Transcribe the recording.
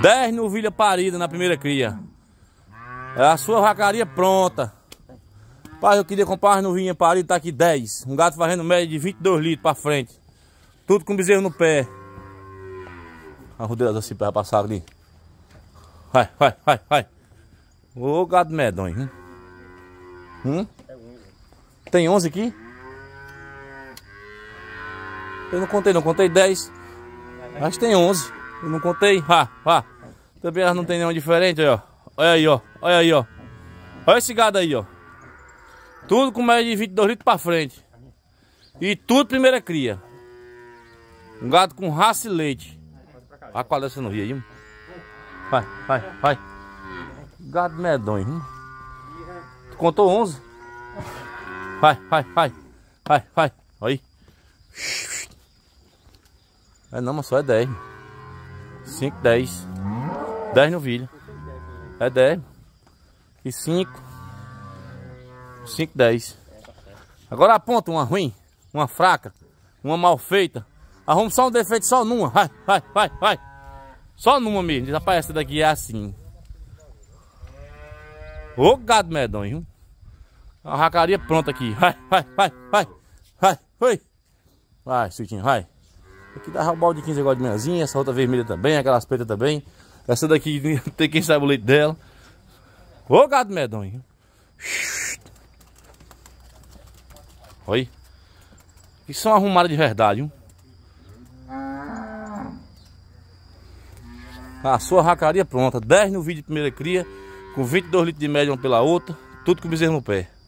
10 novilhas paridas na primeira cria. É a sua vacaria pronta. Pai, eu queria comprar as novinhas paridas, tá aqui 10. Um gato fazendo média de 22 litros pra frente. Tudo com bezerro no pé. A rodeira da cipé vai passar ali. Vai, vai, vai, vai. Ô gado medonho, hein? Hum? Tem 11 aqui? Eu não contei, não. Contei 10. Mas tem 11. Eu não contei? Ah, ah. Também elas não tem nenhum diferente, ó. Olha aí, ó. Olha aí, ó. Olha esse gado aí, ó. Tudo com mais de 22 litros pra frente. E tudo primeira cria. Um gado com raça e leite. Olha qual dessa no rio aí, Vai, vai, vai. Gado medonho, hein? Tu contou 11? Vai, vai, vai. Vai, vai. Aí. É não, mas só é 10, 5, 10. 10 novilho. É 10. E 5. 5, 10. Agora aponta uma ruim, uma fraca, uma mal feita. Arruma só um defeito, só numa. Vai, vai, vai, vai. Só numa mesmo. Diz, essa daqui é assim. Ô gado medonho. A racaria pronta aqui. Vai, vai, vai, vai. Vai, foi. Vai, Suitinho, vai. Aqui dá o balde 15 agora de manhãzinha, essa outra vermelha também, aquelas pretas também. Essa daqui tem quem sabe o leite dela. Ô gato medonho. Oi. Que são arrumadas de verdade, hein? A sua racaria pronta. 10 no vídeo de primeira cria, com 22 litros de média uma pela outra, tudo com bezerro no pé.